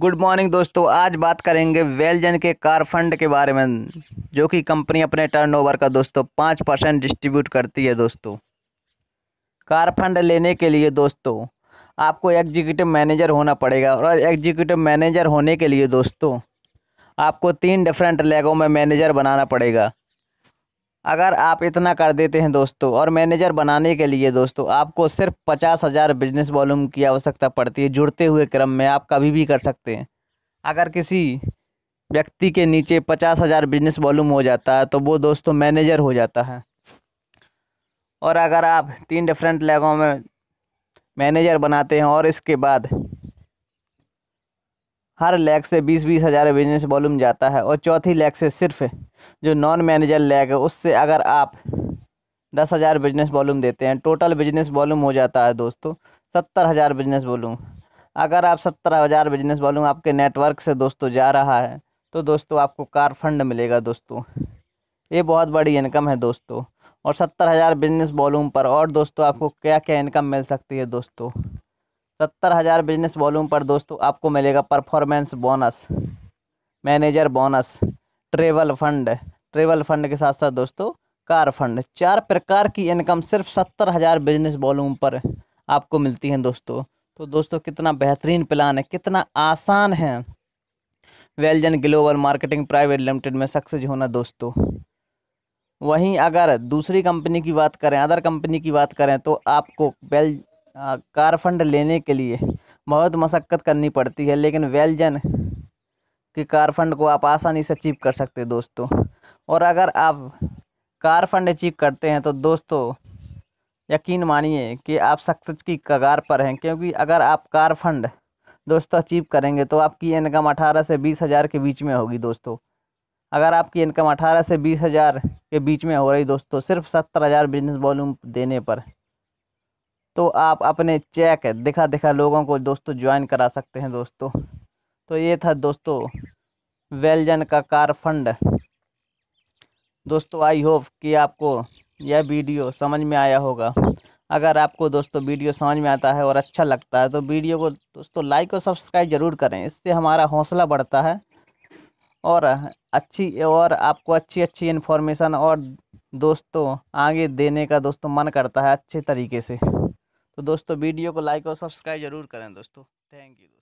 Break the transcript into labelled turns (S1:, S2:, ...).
S1: good morning दोस्तों आज बात करेंगे वेलजन के कार फंड के बारे में जो कि कंपनी अपने टर्नओवर का दोस्तों पाँच परसेंट डिस्ट्रीब्यूट करती है दोस्तों कार फंड लेने के लिए दोस्तों आपको एग्जीक्यूटिव मैनेजर होना पड़ेगा और एग्जीक्यूटिव मैनेजर होने के लिए दोस्तों आपको तीन डिफरेंट लेगों में मैनेजर बनाना पड़ेगा अगर आप इतना कर देते हैं दोस्तों और मैनेजर बनाने के लिए दोस्तों आपको सिर्फ पचास हज़ार बिजनेस वॉल्यूम की आवश्यकता पड़ती है जुड़ते हुए क्रम में आप कभी भी कर सकते हैं अगर किसी व्यक्ति के नीचे पचास हज़ार बिजनेस वॉल्यूम हो जाता है तो वो दोस्तों मैनेजर हो जाता है और अगर आप तीन डिफरेंट लेगों में मैनेजर बनाते हैं और इसके बाद हर लैग से बीस बीस हज़ार बिजनेस वॉल्यूम जाता है और चौथी लैग से सिर्फ जो नॉन मैनेजर लैग है उससे अगर आप दस हज़ार बिजनेस वॉल्यूम देते हैं टोटल बिजनेस वॉल्यूम हो जाता है दोस्तों सत्तर हज़ार बिजनेस वॉल्यूम अगर आप सत्तर हज़ार बिजनेस वॉल्यूम आपके नेटवर्क से दोस्तों जा रहा है तो दोस्तों आपको कार फंड मिलेगा दोस्तों ये बहुत बड़ी इनकम है दोस्तों और सत्तर हज़ार बिजनेस वॉल्यूम पर और दोस्तों आपको क्या क्या इनकम मिल सकती है दोस्तों सत्तर हज़ार बिजनेस वॉल्यूम पर दोस्तों आपको मिलेगा performance bonus manager bonus travel fund travel fund के साथ साथ दोस्तों कार फंड चार प्रकार की इनकम सिर्फ सत्तर हज़ार बिजनेस वॉल्यूम पर आपको मिलती हैं दोस्तों तो दोस्तों कितना बेहतरीन प्लान है कितना आसान है Veljan global marketing private limited में सक्सेस होना दोस्तों वहीं अगर दूसरी कंपनी की बात करें अदर कंपनी की बात करें तो आपको वेल कार फंड लेने के लिए बहुत मशक्क़त करनी पड़ती है लेकिन वेलजन के कार फंड को आप आसानी से अचीव कर सकते दोस्तों और अगर आप कार फंड अचीव करते हैं तो दोस्तों यकीन मानिए कि आप सक्सेस की कगार पर हैं क्योंकि अगर आप कार फंड दोस्तों अचीव करेंगे तो आपकी इनकम अठारह से बीस हज़ार के बीच में होगी दोस्तों अगर आपकी इनकम अठारह से बीस हज़ार के बीच में हो रही दोस्तों सिर्फ सत्तर हज़ार बिजनेस वॉल्यूम देने पर तो आप अपने चेक दिखा दिखा लोगों को दोस्तों ज्वाइन करा सकते हैं दोस्तों तो ये था दोस्तों वेलजन का कार फंड दोस्तों आई होप कि आपको यह वीडियो समझ में आया होगा अगर आपको दोस्तों वीडियो समझ में आता है और अच्छा लगता है तो वीडियो को दोस्तों लाइक और सब्सक्राइब ज़रूर करें इससे हमारा हौसला बढ़ता है और अच्छी और आपको अच्छी अच्छी इन्फॉर्मेशन और दोस्तों आगे देने का दोस्तों मन करता है अच्छे तरीके से तो दोस्तों वीडियो को लाइक और सब्सक्राइब जरूर करें दोस्तों थैंक यू